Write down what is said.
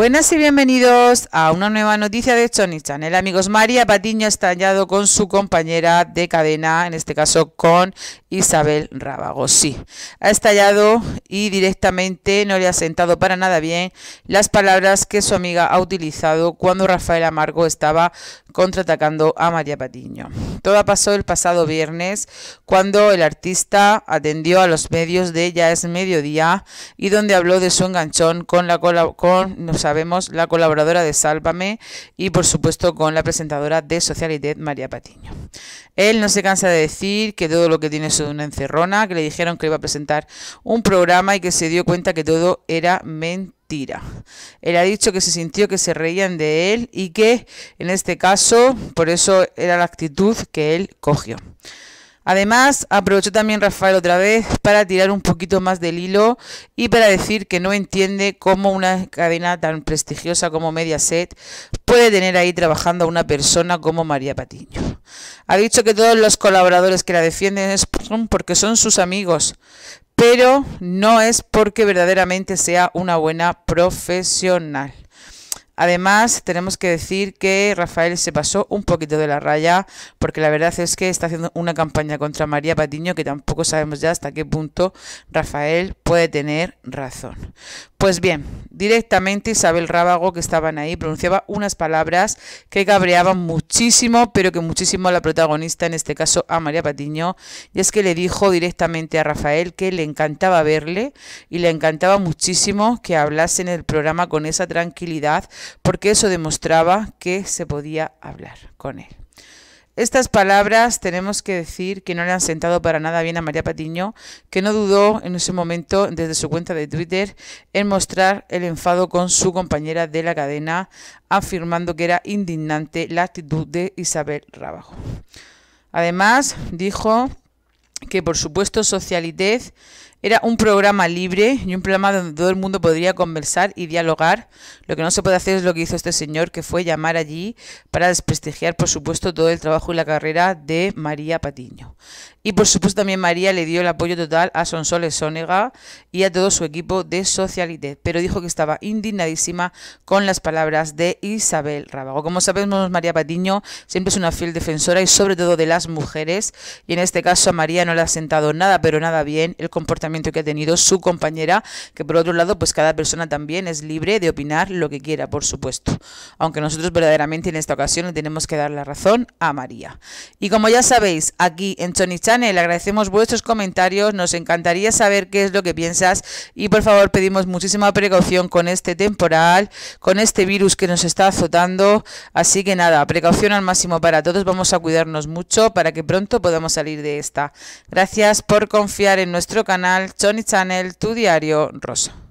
Buenas y bienvenidos a una nueva noticia de Sony Channel. Amigos, María Patiño ha estallado con su compañera de cadena, en este caso con Isabel Rábago. Sí, ha estallado y directamente no le ha sentado para nada bien las palabras que su amiga ha utilizado cuando Rafael Amargo estaba contraatacando a María Patiño. Todo pasó el pasado viernes cuando el artista atendió a los medios de Ya es mediodía y donde habló de su enganchón con la con, sabemos, la colaboradora de Sálvame y por supuesto con la presentadora de Socialidad, María Patiño. Él no se cansa de decir que todo lo que tiene es una encerrona, que le dijeron que iba a presentar un programa y que se dio cuenta que todo era mentira. Él ha dicho que se sintió que se reían de él y que en este caso por eso era la actitud que él cogió. Además, aprovechó también Rafael otra vez para tirar un poquito más del hilo y para decir que no entiende cómo una cadena tan prestigiosa como Mediaset puede tener ahí trabajando a una persona como María Patiño. Ha dicho que todos los colaboradores que la defienden es porque son sus amigos, pero no es porque verdaderamente sea una buena profesional. Además, tenemos que decir que Rafael se pasó un poquito de la raya, porque la verdad es que está haciendo una campaña contra María Patiño que tampoco sabemos ya hasta qué punto Rafael puede tener razón. Pues bien, directamente Isabel Rábago, que estaban ahí, pronunciaba unas palabras que cabreaban muchísimo, pero que muchísimo a la protagonista, en este caso a María Patiño, y es que le dijo directamente a Rafael que le encantaba verle y le encantaba muchísimo que hablase en el programa con esa tranquilidad porque eso demostraba que se podía hablar con él. Estas palabras tenemos que decir que no le han sentado para nada bien a María Patiño, que no dudó en ese momento desde su cuenta de Twitter en mostrar el enfado con su compañera de la cadena, afirmando que era indignante la actitud de Isabel Rabajo. Además, dijo que por supuesto socialitez era un programa libre y un programa donde todo el mundo podría conversar y dialogar. Lo que no se puede hacer es lo que hizo este señor, que fue llamar allí para desprestigiar, por supuesto, todo el trabajo y la carrera de María Patiño. Y por supuesto también María le dio el apoyo total a Sonsoles Sónega y a todo su equipo de Socialité, pero dijo que estaba indignadísima con las palabras de Isabel Rábago. Como sabemos, María Patiño siempre es una fiel defensora y sobre todo de las mujeres, y en este caso a María no le ha sentado nada, pero nada bien el comportamiento que ha tenido su compañera, que por otro lado, pues cada persona también es libre de opinar lo que quiera, por supuesto. Aunque nosotros verdaderamente en esta ocasión le tenemos que dar la razón a María. Y como ya sabéis, aquí en Tony Channel agradecemos vuestros comentarios, nos encantaría saber qué es lo que piensas y por favor pedimos muchísima precaución con este temporal, con este virus que nos está azotando. Así que nada, precaución al máximo para todos, vamos a cuidarnos mucho para que pronto podamos salir de esta. Gracias por confiar en nuestro canal Johnny Channel, tu diario rosa.